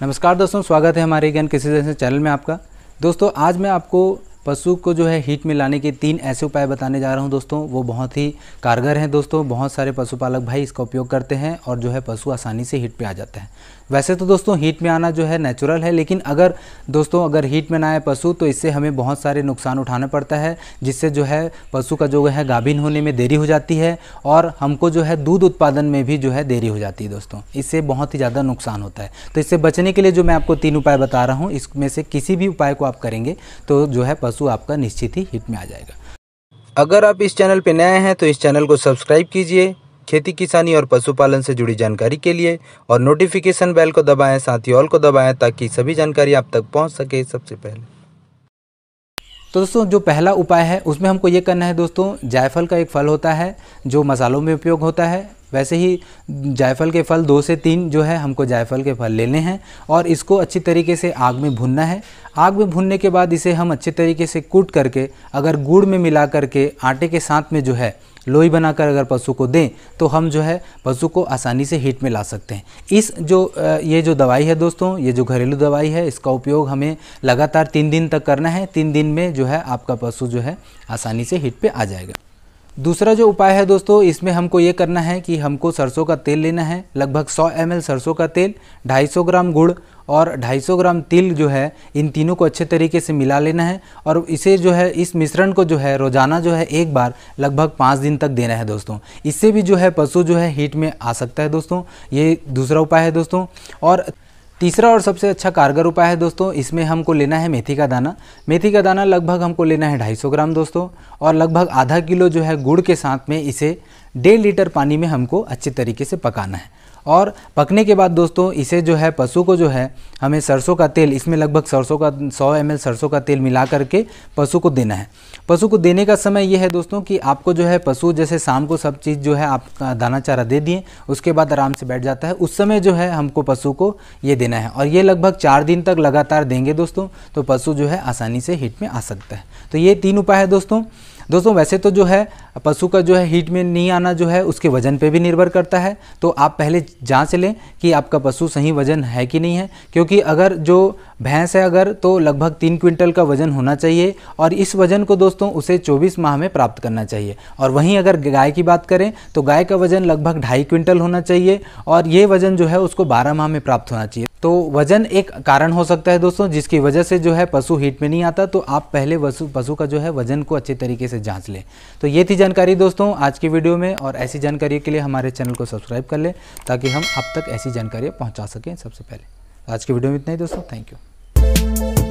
नमस्कार दोस्तों स्वागत है हमारे ज्ञान किसी जैसे चैनल में आपका दोस्तों आज मैं आपको पशु को जो है हीट में लाने के तीन ऐसे उपाय बताने जा रहा हूँ दोस्तों वो बहुत ही कारगर हैं दोस्तों बहुत सारे पशुपालक भाई इसका उपयोग करते हैं और जो है पशु आसानी से हीट पे आ जाते हैं वैसे तो दोस्तों हीट में आना जो है नेचुरल है लेकिन अगर दोस्तों अगर हीट में ना आए पशु तो इससे हमें बहुत सारे नुकसान उठाना पड़ता है जिससे जो है पशु का जो है गाभिन होने में देरी हो जाती है और हमको जो है दूध उत्पादन में भी जो है देरी हो जाती है दोस्तों इससे बहुत ही ज़्यादा नुकसान होता है तो इससे बचने के लिए जो मैं आपको तीन उपाय बता रहा हूँ इसमें से किसी भी उपाय को आप करेंगे तो जो है पशु आपका निश्चित ही हिट में आ जाएगा अगर आप इस चैनल पर नए हैं तो इस चैनल को सब्सक्राइब कीजिए खेती किसानी और पशुपालन से जुड़ी जानकारी के लिए और नोटिफिकेशन बेल को दबाएं साथ ही ऑल को दबाएं ताकि सभी जानकारी आप तक पहुंच सके सबसे पहले तो दोस्तों जो पहला उपाय है उसमें हमको ये करना है दोस्तों जायफल का एक फल होता है जो मसालों में उपयोग होता है वैसे ही जायफल के फल दो से तीन जो है हमको जायफल के फल लेने हैं और इसको अच्छी तरीके से आग में भुनना है आग में भुनने के बाद इसे हम अच्छे तरीके से कूट करके अगर गुड़ में मिला करके आटे के साथ में जो है लोई बनाकर अगर पशु को दें तो हम जो है पशु को आसानी से हीट में ला सकते हैं इस जो ये जो दवाई है दोस्तों ये जो घरेलू दवाई है इसका उपयोग हमें लगातार तीन दिन तक करना है तीन दिन में जो है आपका पशु जो है आसानी से हीट पे आ जाएगा दूसरा जो उपाय है दोस्तों इसमें हमको ये करना है कि हमको सरसों का तेल लेना है लगभग 100 एम सरसों का तेल 250 ग्राम गुड़ और 250 ग्राम तिल जो है इन तीनों को अच्छे तरीके से मिला लेना है और इसे जो है इस मिश्रण को जो है रोज़ाना जो है एक बार लगभग पाँच दिन तक देना है दोस्तों इससे भी जो है पशु जो है हीट में आ सकता है दोस्तों ये दूसरा उपाय है दोस्तों और तीसरा और सबसे अच्छा कारगर उपाय है दोस्तों इसमें हमको लेना है मेथी का दाना मेथी का दाना लगभग हमको लेना है ढाई ग्राम दोस्तों और लगभग आधा किलो जो है गुड़ के साथ में इसे डेढ़ लीटर पानी में हमको अच्छे तरीके से पकाना है और पकने के बाद दोस्तों इसे जो है पशु को जो है हमें सरसों का तेल इसमें लगभग सरसों का 100 एम सरसों का तेल मिला करके पशु को देना है पशु को देने का समय यह है दोस्तों कि आपको जो है पशु जैसे शाम को सब चीज़ जो है आप दाना चारा दे दिए उसके बाद आराम से बैठ जाता है उस समय जो है हमको पशु को ये देना है और ये लगभग चार दिन तक लगातार देंगे दोस्तों तो पशु जो है आसानी से हिट में आ सकता है तो ये तीन उपाय है दोस्तों दोस्तों वैसे तो जो है पशु का जो है हीट में नहीं आना जो है उसके वज़न पे भी निर्भर करता है तो आप पहले जांच लें कि आपका पशु सही वज़न है कि नहीं है क्योंकि अगर जो भैंस है अगर तो लगभग तीन क्विंटल का वज़न होना चाहिए और इस वज़न को दोस्तों उसे चौबीस माह में प्राप्त करना चाहिए और वहीं अगर गाय की बात करें तो गाय का वज़न लगभग ढाई क्विंटल होना चाहिए और ये वज़न जो है उसको बारह माह में प्राप्त होना चाहिए तो वजन एक कारण हो सकता है दोस्तों जिसकी वजह से जो है पशु हीट में नहीं आता तो आप पहले पशु का जो है वजन को अच्छे तरीके से जाँच लें तो ये थी जानकारी दोस्तों आज की वीडियो में और ऐसी जानकारी के लिए हमारे चैनल को सब्सक्राइब कर लें ताकि हम अब तक ऐसी जानकारियाँ पहुँचा सकें सबसे पहले आज की वीडियो में इतना ही दोस्तों थैंक यू